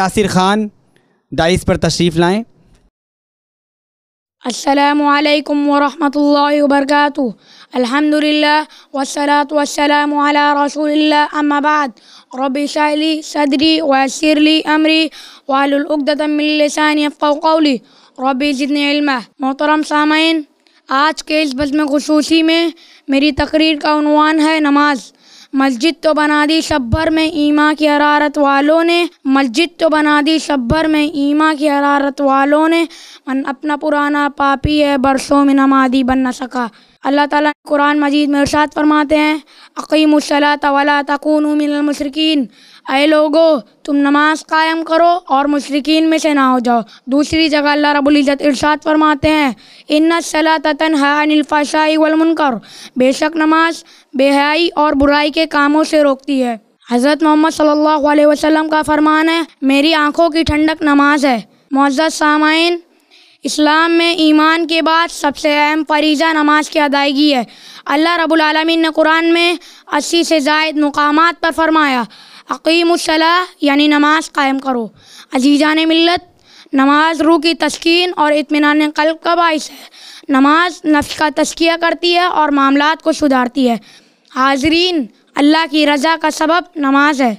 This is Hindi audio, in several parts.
ياسر خان دائس پر تشریف لائیں السلام عليكم ورحمة الله وبركاته الحمد لله والصلاة والسلام على رسول الله أما بعد ربي اشرح لي صدري ويسر لي أمري واحلل عقدة من لساني يفقهوا قولي ربي زدني علما محترم سامعین آج کے اس بزم خصوصی میں میری تقریر کا عنوان ہے نماز मस्जिद तो बना दी भर में ईमा की हरारत वालों ने मस्जिद तो बना दी भर में ईमा की हरारत वालों ने मन अपना पुराना पापी है बरसों में नमादी बन न सका अल्लाह ताला कुरान मजीद में अरसात फरमाते हैं अकीम तवला तकून मिनमशरकिन अय लोगो तुम नमाज कायम करो और मशरकिन में से ना हो जाओ दूसरी जगह अल्लाह रबुल्ज़त इरशाद फरमाते हैं इन सला तन हानिलफ़ाशाई वलमकर बेशक नमाज बेहयाई और बुराई के कामों से रोकती है हज़रत मोहम्मद सल्ला वसलम का फरमान है मेरी आँखों की ठंडक नमाज है मुआज़ सामाइन इस्लाम में ईमान के बाद सबसे अहम फरीजा नमाज की अदायगी है अल्लाह रब्बुल आलमीन ने कुरान में अस्सी से जायद मकाम पर फरमाया अकीमसलाह यानी नमाज कायम करो अजीज़ा मिलत नमाज रूह की तस्किन और इतमान कल्ब का बाइस है नमाज नफ्स का तस्किया करती है और मामला को सुधारती है हाजरीन अल्लाह की रज़ा का सबब नमाज है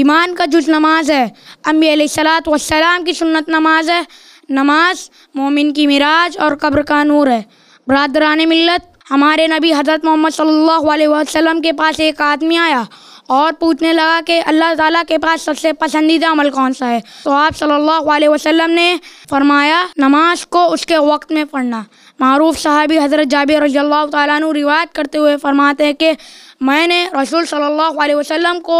ईमान का जुज नमाज है अम्बी सलात वसलाम की सुन्नत नमाज है नमाज मोमिन की मिराज और कब्र का नूर है बरदरान मिलत हमारे नबी हज़रत मोहम्मद सल्लल्लाहु अलैहि वसल्लम के पास एक आदमी आया और पूछने लगा कि अल्लाह ताला के पास सबसे पसंदीदा अमल कौन सा है तो आप सल्लल्लाहु अलैहि वसल्लम ने फरमाया नमाज को उसके वक्त में पढ़ना मरूफ साहबी हज़रत जाबिर रजील्ला तु रिवायत करते हुए फरमाते हैं कि मैंने रसूल सल्लल्लाहु अलैहि वसल्लम को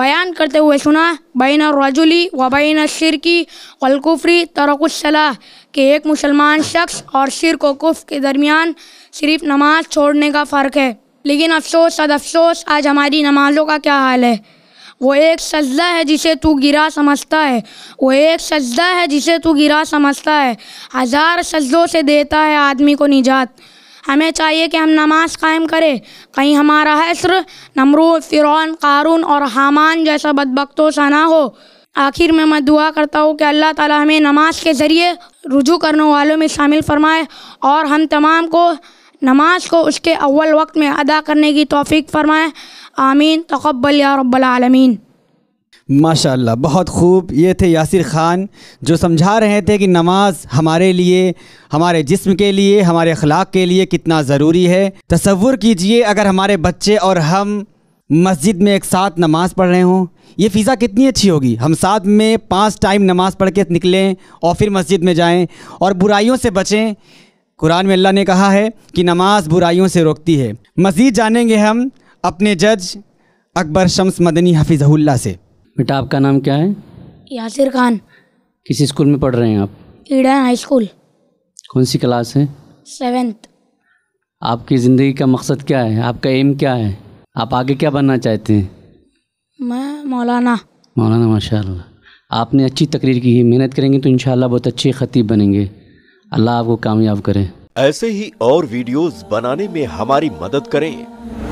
बयान करते हुए सुना बैन रजुली व बैन शिरकी वलकुफ़री तरकुसलाह के एक मुसलमान शख्स और शिर को कुफ़ के दरमियान सिर्फ नमाज छोड़ने का फ़र्क है लेकिन अफसोस सद अफसोस आज हमारी नमाज़ों का क्या हाल है वो एक सजदा है जिसे तू गिरा समझता है वो एक सजदा है जिसे तू गिरा समझता है हज़ार सजदों से देता है आदमी को निजात हमें चाहिए कि हम नमाज कायम करें कहीं हमारा हसर नमरूद फ़िरौन कारून और हामान जैसा बदबकतों सा ना हो आखिर में मैं दुआ करता हूँ कि अल्लाह ताला हमें नमाज के ज़रिए रुजू करने वालों में शामिल फरमाए और हम तमाम को नमाज को उसके अव्वल वक्त में अदा करने की तोफ़ी फ़रमाएँ आमीन तकबल या रब्बालमीन माशाल्लाह बहुत खूब ये थे यासिर ख़ान जो समझा रहे थे कि नमाज हमारे लिए हमारे जिस्म के लिए हमारे अखलाक के लिए कितना ज़रूरी है तसवुर कीजिए अगर हमारे बच्चे और हम मस्जिद में एक साथ नमाज़ पढ़ रहे हों ये फ़िज़ा कितनी अच्छी होगी हम साथ में पांच टाइम नमाज़ पढ़ के निकलें और फिर मस्जिद में जाएं और बुराइयों से बचें कुरान में अल्लाह ने कहा है कि नमाज बुराइयों से रोकती है मज़ीद जानेंगे हम अपने जज अकबर शम्स मदनी हफीज़हुल्ला से बेटा आपका नाम क्या है यासिर खान किस स्कूल में पढ़ रहे हैं आप ईडन हाई स्कूल कौन सी क्लास है सेवेंथ आपकी ज़िंदगी का मकसद क्या है आपका एम क्या है आप आगे क्या बनना चाहते हैं मैं मौलाना मौलाना माशा आपने अच्छी तकरीर की है मेहनत करेंगे तो इन बहुत अच्छे ख़तीब बनेंगे अल्लाह आपको कामयाब करें ऐसे ही और वीडियोस बनाने में हमारी मदद करें